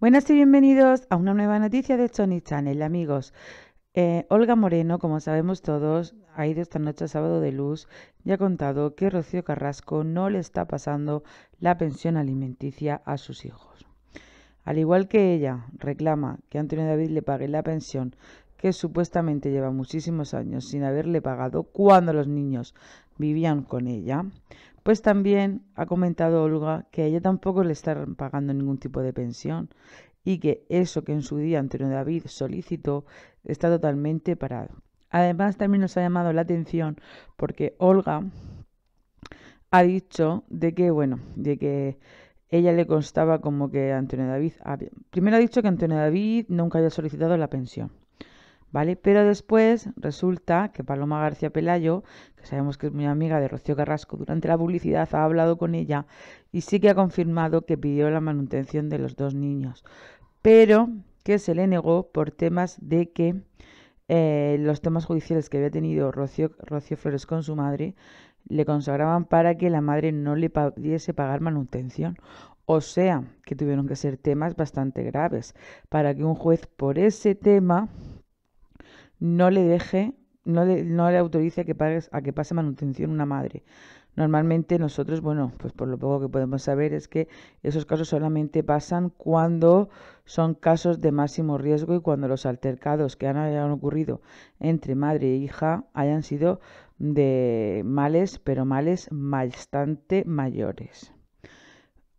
Buenas y bienvenidos a una nueva noticia de Tony Channel, amigos. Eh, Olga Moreno, como sabemos todos, ha ido esta noche a Sábado de Luz y ha contado que Rocío Carrasco no le está pasando la pensión alimenticia a sus hijos. Al igual que ella reclama que Antonio David le pague la pensión que supuestamente lleva muchísimos años sin haberle pagado cuando los niños vivían con ella, pues también ha comentado Olga que a ella tampoco le están pagando ningún tipo de pensión y que eso que en su día Antonio David solicitó está totalmente parado. Además también nos ha llamado la atención porque Olga ha dicho de que, bueno, de que ella le constaba como que Antonio David... Había... Primero ha dicho que Antonio David nunca había solicitado la pensión. ¿vale? Pero después resulta que Paloma García Pelayo, que sabemos que es muy amiga de Rocío Carrasco, durante la publicidad ha hablado con ella y sí que ha confirmado que pidió la manutención de los dos niños, pero que se le negó por temas de que eh, los temas judiciales que había tenido Rocío Flores con su madre le consagraban para que la madre no le pudiese pagar manutención. O sea, que tuvieron que ser temas bastante graves para que un juez por ese tema no le deje, no le, no le autorice a que, pagues, a que pase manutención una madre. Normalmente nosotros, bueno, pues por lo poco que podemos saber es que esos casos solamente pasan cuando son casos de máximo riesgo y cuando los altercados que han, ocurrido entre madre e hija hayan sido de males, pero males bastante mayores.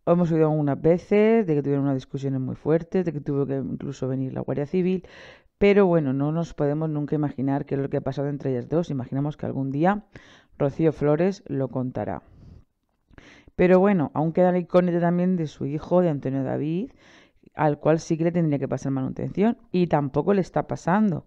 Hemos oído algunas veces de que tuvieron unas discusiones muy fuertes, de que tuvo que incluso venir la Guardia Civil, pero bueno, no nos podemos nunca imaginar qué es lo que ha pasado entre ellas dos. Imaginamos que algún día Rocío Flores lo contará. Pero bueno, aún queda la icónica también de su hijo, de Antonio David, al cual sí que le tendría que pasar manutención y tampoco le está pasando.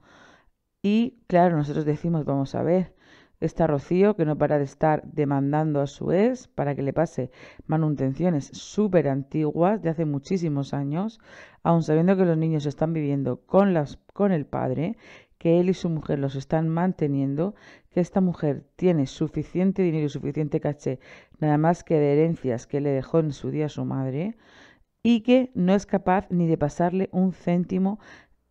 Y claro, nosotros decimos, vamos a ver, Está Rocío, que no para de estar demandando a su ex para que le pase manutenciones súper antiguas de hace muchísimos años, aun sabiendo que los niños están viviendo con, las, con el padre, que él y su mujer los están manteniendo, que esta mujer tiene suficiente dinero y suficiente caché, nada más que de herencias que le dejó en su día su madre, y que no es capaz ni de pasarle un céntimo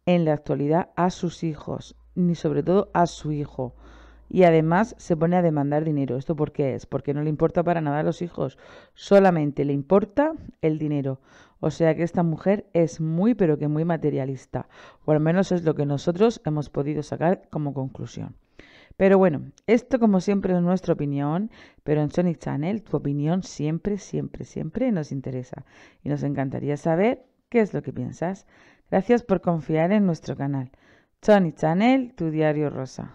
en la actualidad a sus hijos, ni sobre todo a su hijo y además se pone a demandar dinero. ¿Esto por qué es? Porque no le importa para nada a los hijos, solamente le importa el dinero. O sea que esta mujer es muy pero que muy materialista, o al menos es lo que nosotros hemos podido sacar como conclusión. Pero bueno, esto como siempre es nuestra opinión, pero en Sonic Channel tu opinión siempre, siempre, siempre nos interesa y nos encantaría saber qué es lo que piensas. Gracias por confiar en nuestro canal. Sonic Channel, tu diario rosa.